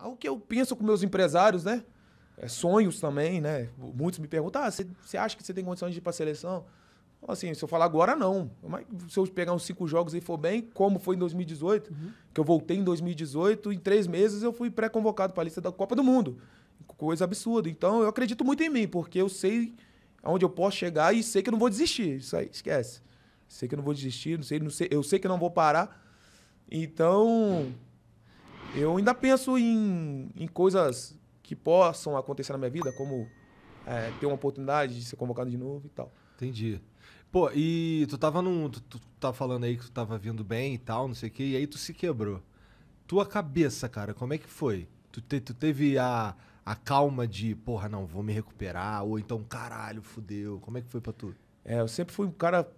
É o que eu penso com meus empresários, né? É, sonhos também, né? Muitos me perguntam, ah, você acha que você tem condições de ir para a seleção? Assim, se eu falar agora, não. Mas se eu pegar uns cinco jogos e for bem, como foi em 2018, uhum. que eu voltei em 2018, em três meses eu fui pré-convocado para a lista da Copa do Mundo. Coisa absurda. Então eu acredito muito em mim, porque eu sei aonde eu posso chegar e sei que eu não vou desistir. Isso aí, esquece. Sei que eu não vou desistir, não sei, não sei, eu sei que eu não vou parar. Então, eu ainda penso em, em coisas que possam acontecer na minha vida, como é, ter uma oportunidade de ser convocado de novo e tal. Entendi. Pô, e tu tava num. Tu, tu tava tá falando aí que tu tava vindo bem e tal, não sei o quê, e aí tu se quebrou. Tua cabeça, cara, como é que foi? Tu, te, tu teve a, a calma de, porra, não, vou me recuperar, ou então, caralho, fudeu. Como é que foi pra tu? É, eu sempre fui um cara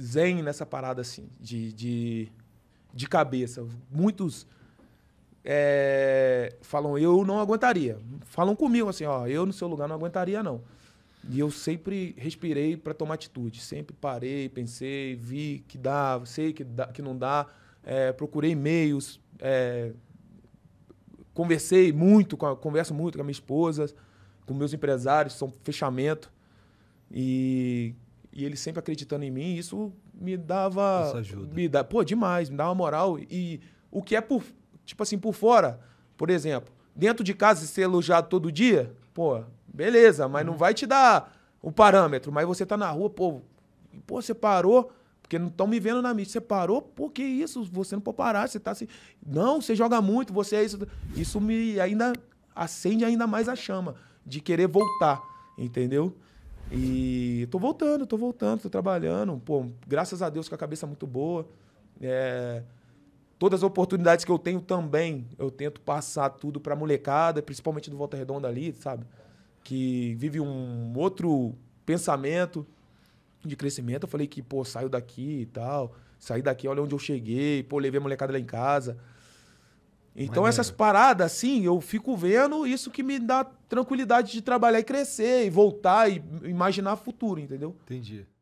zen nessa parada, assim, de, de, de cabeça. Muitos é, falam, eu não aguentaria. Falam comigo assim, ó, eu no seu lugar não aguentaria, não. E eu sempre respirei para tomar atitude. Sempre parei, pensei, vi que dá, sei que, dá, que não dá. É, procurei meios, é, conversei muito, com a, converso muito com a minha esposa, com meus empresários, são fechamento. E, e ele sempre acreditando em mim, isso me dava. Isso ajuda. Me dá, pô, demais, me dava moral. E o que é por, Tipo assim, por fora, por exemplo, dentro de casa ser elogiado todo dia, pô, beleza, mas não uhum. vai te dar o parâmetro. Mas você tá na rua, pô, pô, você parou, porque não estão me vendo na mídia. Você parou, pô, que isso? Você não pode parar, você tá assim. Não, você joga muito, você é isso. Isso me ainda acende ainda mais a chama de querer voltar, entendeu? E tô voltando, tô voltando, tô trabalhando. Pô, graças a Deus com a cabeça muito boa. É todas as oportunidades que eu tenho também, eu tento passar tudo para molecada, principalmente do Volta Redonda ali, sabe? Que vive um outro pensamento de crescimento. Eu falei que, pô, saio daqui e tal, saí daqui, olha onde eu cheguei, pô, levei a molecada lá em casa. Então, Maneiro. essas paradas, assim, eu fico vendo isso que me dá tranquilidade de trabalhar e crescer, e voltar e imaginar futuro, entendeu? Entendi.